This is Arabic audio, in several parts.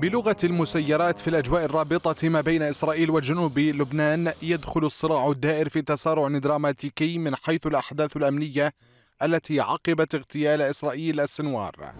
بلغة المسيرات في الأجواء الرابطة ما بين إسرائيل وجنوب لبنان يدخل الصراع الدائر في تسارع دراماتيكي من حيث الأحداث الأمنية التي عقبت اغتيال إسرائيل السنوار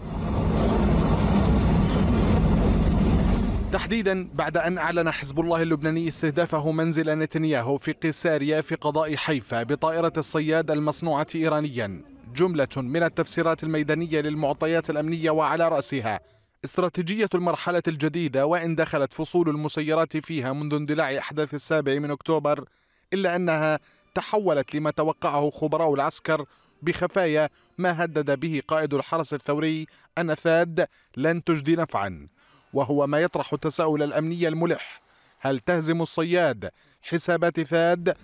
تحديدا بعد أن أعلن حزب الله اللبناني استهدافه منزل نتنياهو في قيساريا في قضاء حيفا بطائرة الصياد المصنوعة إيرانيا جملة من التفسيرات الميدانية للمعطيات الأمنية وعلى رأسها استراتيجية المرحلة الجديدة وإن دخلت فصول المسيرات فيها منذ اندلاع أحداث السابع من أكتوبر إلا أنها تحولت لما توقعه خبراء العسكر بخفايا ما هدد به قائد الحرس الثوري أن ثاد لن تجدي نفعا وهو ما يطرح التساؤل الأمني الملح هل تهزم الصياد حسابات ثاد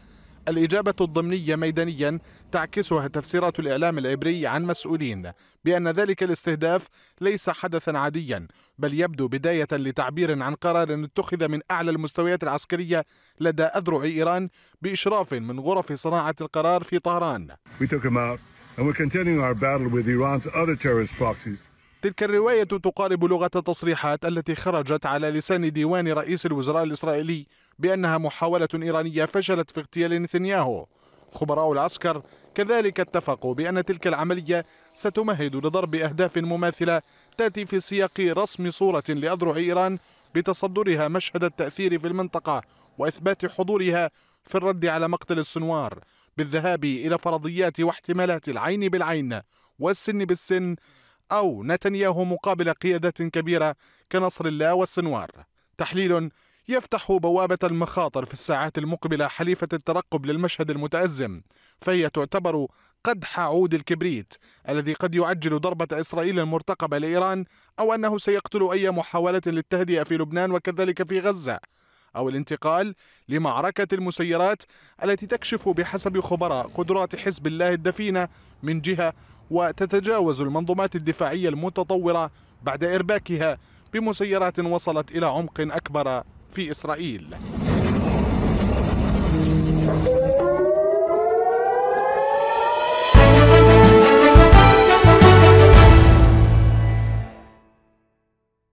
الإجابة الضمنية ميدانيا تعكسها تفسيرات الإعلام العبري عن مسؤولين بأن ذلك الاستهداف ليس حدثا عاديا بل يبدو بداية لتعبير عن قرار اتخذ من أعلى المستويات العسكرية لدى أذرع إيران بإشراف من غرف صناعة القرار في طهران. We took him out and we're continuing our battle with Iran's other terrorist proxies. تلك الرواية تقارب لغة التصريحات التي خرجت على لسان ديوان رئيس الوزراء الإسرائيلي بأنها محاولة إيرانية فشلت في اغتيال نتنياهو خبراء العسكر كذلك اتفقوا بأن تلك العملية ستمهد لضرب أهداف مماثلة تأتي في سياق رسم صورة لأذرع إيران بتصدرها مشهد التأثير في المنطقة وإثبات حضورها في الرد على مقتل السنوار بالذهاب إلى فرضيات واحتمالات العين بالعين والسن بالسن أو نتنياهو مقابل قيادة كبيرة كنصر الله والسنوار تحليل يفتح بوابة المخاطر في الساعات المقبلة حليفة الترقب للمشهد المتأزم فهي تعتبر قدح عود الكبريت الذي قد يعجل ضربة إسرائيل المرتقبة لإيران أو أنه سيقتل أي محاولة للتهدئة في لبنان وكذلك في غزة أو الانتقال لمعركة المسيرات التي تكشف بحسب خبراء قدرات حزب الله الدفينة من جهة وتتجاوز المنظومات الدفاعية المتطورة بعد إرباكها بمسيرات وصلت إلى عمق أكبر في إسرائيل